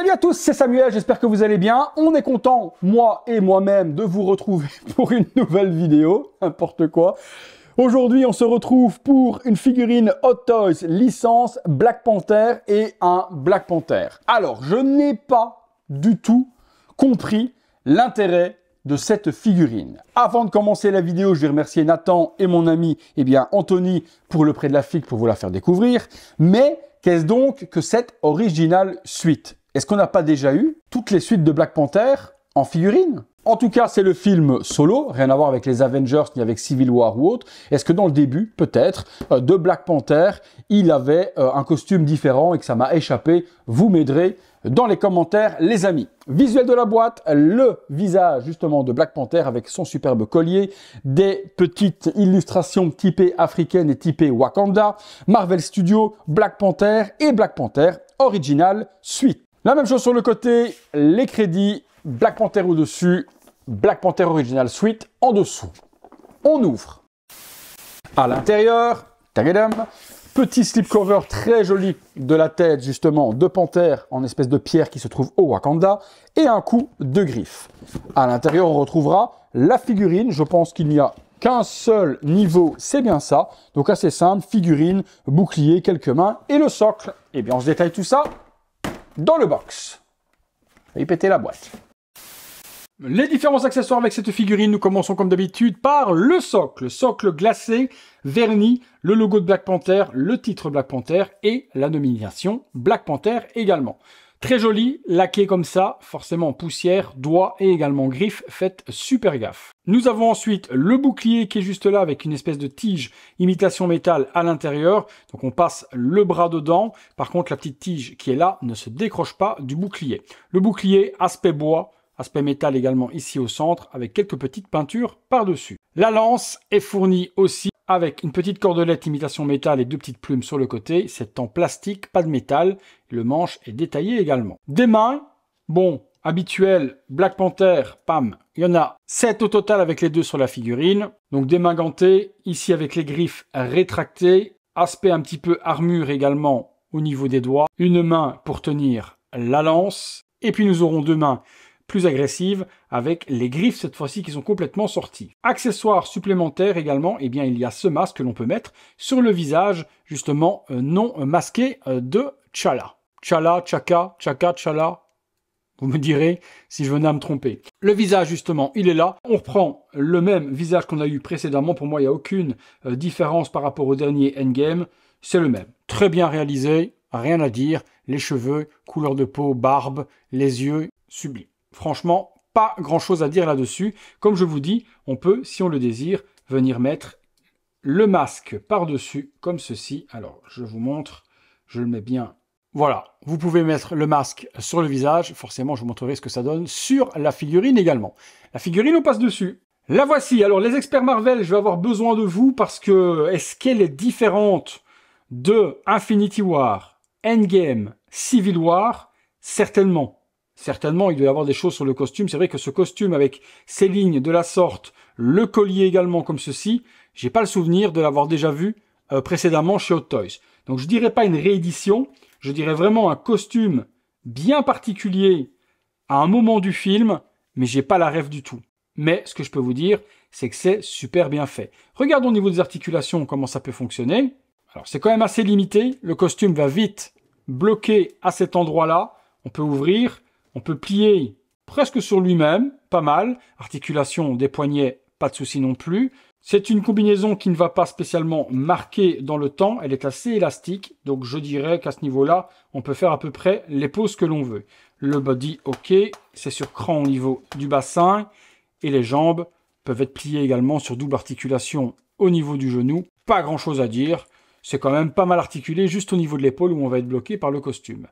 Salut à tous, c'est Samuel, j'espère que vous allez bien. On est content, moi et moi-même, de vous retrouver pour une nouvelle vidéo, n'importe quoi. Aujourd'hui, on se retrouve pour une figurine Hot Toys licence Black Panther et un Black Panther. Alors, je n'ai pas du tout compris l'intérêt de cette figurine. Avant de commencer la vidéo, je vais remercier Nathan et mon ami, eh bien, Anthony, pour le prêt de la figue pour vous la faire découvrir. Mais qu'est-ce donc que cette originale suite est-ce qu'on n'a pas déjà eu toutes les suites de Black Panther en figurine en tout cas, c'est le film solo, rien à voir avec les Avengers ni avec Civil War ou autre. Est-ce que dans le début, peut-être, euh, de Black Panther, il avait euh, un costume différent et que ça m'a échappé Vous m'aiderez dans les commentaires, les amis. Visuel de la boîte, le visage justement de Black Panther avec son superbe collier, des petites illustrations typées africaines et typées Wakanda, Marvel Studios, Black Panther et Black Panther Original Suite. La même chose sur le côté, les crédits, Black Panther au-dessus, Black Panther Original Suite en dessous. On ouvre. À l'intérieur, tagadam, petit slipcover très joli de la tête justement de panthère en espèce de pierre qui se trouve au Wakanda et un coup de griffe. À l'intérieur, on retrouvera la figurine. Je pense qu'il n'y a qu'un seul niveau, c'est bien ça. Donc assez simple, figurine, bouclier, quelques mains et le socle. Et eh bien, on se détaille tout ça dans le box. Et la boîte. Les différents accessoires avec cette figurine, nous commençons comme d'habitude par le socle. Socle glacé, vernis, le logo de Black Panther, le titre Black Panther et la nomination Black Panther également. Très joli, laqué comme ça, forcément poussière, doigts et également griffes, faites super gaffe. Nous avons ensuite le bouclier qui est juste là avec une espèce de tige imitation métal à l'intérieur. Donc on passe le bras dedans. Par contre, la petite tige qui est là ne se décroche pas du bouclier. Le bouclier, aspect bois, aspect métal également ici au centre avec quelques petites peintures par-dessus. La lance est fournie aussi avec une petite cordelette imitation métal et deux petites plumes sur le côté. C'est en plastique, pas de métal. Le manche est détaillé également. Des mains, bon, habituel, Black Panther, pam, il y en a 7 au total avec les deux sur la figurine. Donc des mains gantées, ici avec les griffes rétractées, aspect un petit peu armure également au niveau des doigts, une main pour tenir la lance, et puis nous aurons deux mains plus agressive, avec les griffes cette fois-ci qui sont complètement sorties. Accessoires supplémentaires également, eh bien il y a ce masque que l'on peut mettre sur le visage justement euh, non masqué euh, de Chala. Chala, Chaka, Chaka, Chala, vous me direz si je venais à me tromper. Le visage, justement, il est là. On reprend le même visage qu'on a eu précédemment. Pour moi, il n'y a aucune euh, différence par rapport au dernier Endgame. C'est le même. Très bien réalisé, rien à dire. Les cheveux, couleur de peau, barbe, les yeux, sublime. Franchement, pas grand-chose à dire là-dessus. Comme je vous dis, on peut, si on le désire, venir mettre le masque par-dessus, comme ceci. Alors, je vous montre, je le mets bien. Voilà, vous pouvez mettre le masque sur le visage. Forcément, je vous montrerai ce que ça donne sur la figurine également. La figurine, on passe dessus. La voici. Alors, les experts Marvel, je vais avoir besoin de vous parce que est-ce qu'elle est différente de Infinity War, Endgame, Civil War Certainement. Certainement, il doit y avoir des choses sur le costume. C'est vrai que ce costume avec ses lignes de la sorte, le collier également comme ceci, j'ai pas le souvenir de l'avoir déjà vu euh, précédemment chez Hot Toys. Donc je dirais pas une réédition, je dirais vraiment un costume bien particulier à un moment du film, mais j'ai pas la rêve du tout. Mais ce que je peux vous dire, c'est que c'est super bien fait. Regardons au niveau des articulations comment ça peut fonctionner. Alors c'est quand même assez limité, le costume va vite bloquer à cet endroit-là. On peut ouvrir, on peut plier presque sur lui-même, pas mal. Articulation des poignets, pas de souci non plus. C'est une combinaison qui ne va pas spécialement marquer dans le temps, elle est assez élastique, donc je dirais qu'à ce niveau-là, on peut faire à peu près les poses que l'on veut. Le body, ok, c'est sur cran au niveau du bassin, et les jambes peuvent être pliées également sur double articulation au niveau du genou. Pas grand-chose à dire, c'est quand même pas mal articulé juste au niveau de l'épaule où on va être bloqué par le costume.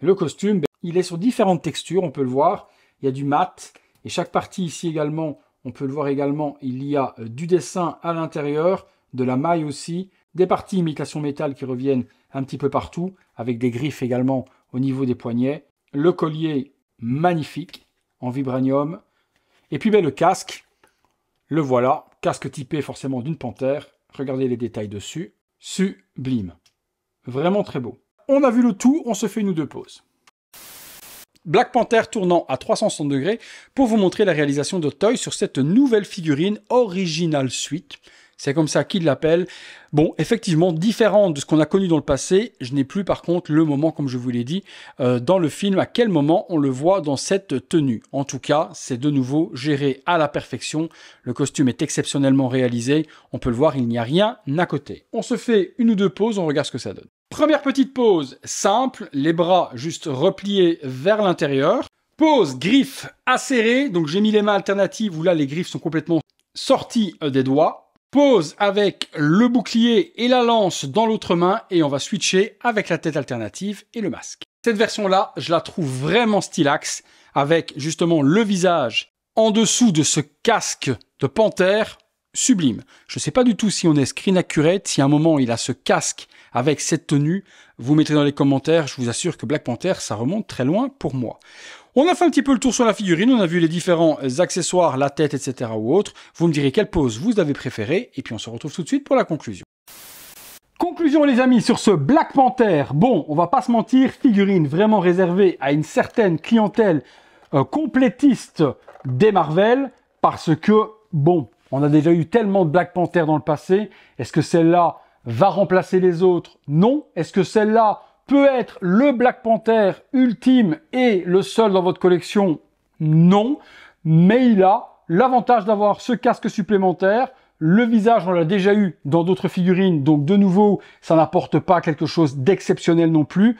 Le costume, il est sur différentes textures, on peut le voir. Il y a du mat. Et chaque partie ici également, on peut le voir également, il y a euh, du dessin à l'intérieur, de la maille aussi, des parties imitation métal qui reviennent un petit peu partout, avec des griffes également au niveau des poignets. Le collier magnifique en vibranium. Et puis ben, le casque, le voilà, casque typé forcément d'une panthère. Regardez les détails dessus. Sublime. Vraiment très beau. On a vu le tout, on se fait une ou deux pauses. Black Panther tournant à 360 pour vous montrer la réalisation de Toy sur cette nouvelle figurine Original Suite c'est comme ça qu'il l'appelle. Bon, effectivement, différent de ce qu'on a connu dans le passé, je n'ai plus par contre le moment, comme je vous l'ai dit, euh, dans le film, à quel moment on le voit dans cette tenue. En tout cas, c'est de nouveau géré à la perfection. Le costume est exceptionnellement réalisé. On peut le voir, il n'y a rien à côté. On se fait une ou deux pauses, on regarde ce que ça donne. Première petite pause, simple, les bras juste repliés vers l'intérieur. Pose, griffes acérées, donc j'ai mis les mains alternatives où là les griffes sont complètement sorties euh, des doigts pose avec le bouclier et la lance dans l'autre main et on va switcher avec la tête alternative et le masque. Cette version-là, je la trouve vraiment stylax avec justement le visage en dessous de ce casque de panthère sublime. Je ne sais pas du tout si on est screen accurate, si à un moment il a ce casque avec cette tenue, vous mettez dans les commentaires, je vous assure que Black Panther, ça remonte très loin pour moi. On a fait un petit peu le tour sur la figurine, on a vu les différents euh, accessoires, la tête, etc. ou autre. Vous me direz quelle pose vous avez préférée, et puis on se retrouve tout de suite pour la conclusion. Conclusion les amis sur ce Black Panther. Bon, on va pas se mentir, figurine vraiment réservée à une certaine clientèle euh, complétiste des Marvel, parce que, bon, on a déjà eu tellement de Black Panther dans le passé, est-ce que celle-là va remplacer les autres Non. Est-ce que celle-là peut être le Black Panther ultime et le seul dans votre collection Non, mais il a l'avantage d'avoir ce casque supplémentaire. Le visage, on l'a déjà eu dans d'autres figurines, donc de nouveau, ça n'apporte pas quelque chose d'exceptionnel non plus.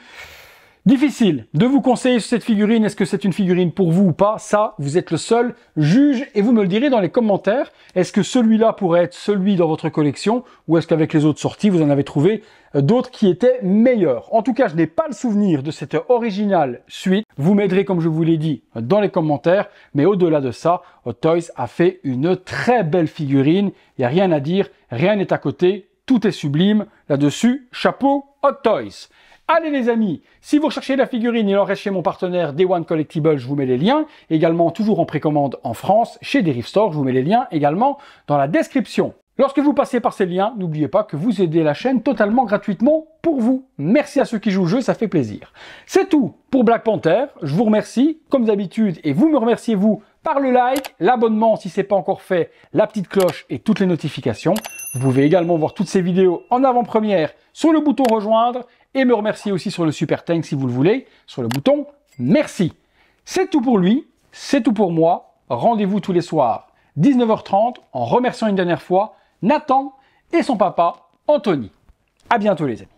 Difficile de vous conseiller sur cette figurine, est-ce que c'est une figurine pour vous ou pas Ça, vous êtes le seul juge et vous me le direz dans les commentaires. Est-ce que celui-là pourrait être celui dans votre collection ou est-ce qu'avec les autres sorties, vous en avez trouvé euh, d'autres qui étaient meilleurs En tout cas, je n'ai pas le souvenir de cette originale suite. Vous m'aiderez, comme je vous l'ai dit, dans les commentaires. Mais au-delà de ça, Hot euh, Toys a fait une très belle figurine. Il n'y a rien à dire, rien n'est à côté, tout est sublime. Là-dessus, chapeau Hot Toys Allez les amis, si vous recherchez la figurine, il en reste chez mon partenaire Day One Collectible, je vous mets les liens. Également toujours en précommande en France, chez Derive je vous mets les liens également dans la description. Lorsque vous passez par ces liens, n'oubliez pas que vous aidez la chaîne totalement gratuitement pour vous. Merci à ceux qui jouent au jeu, ça fait plaisir. C'est tout pour Black Panther. Je vous remercie comme d'habitude et vous me remerciez vous par le like, l'abonnement si ce n'est pas encore fait, la petite cloche et toutes les notifications. Vous pouvez également voir toutes ces vidéos en avant-première sur le bouton rejoindre et me remercier aussi sur le super tank si vous le voulez, sur le bouton merci. C'est tout pour lui, c'est tout pour moi. Rendez-vous tous les soirs, 19h30, en remerciant une dernière fois Nathan et son papa Anthony. À bientôt les amis.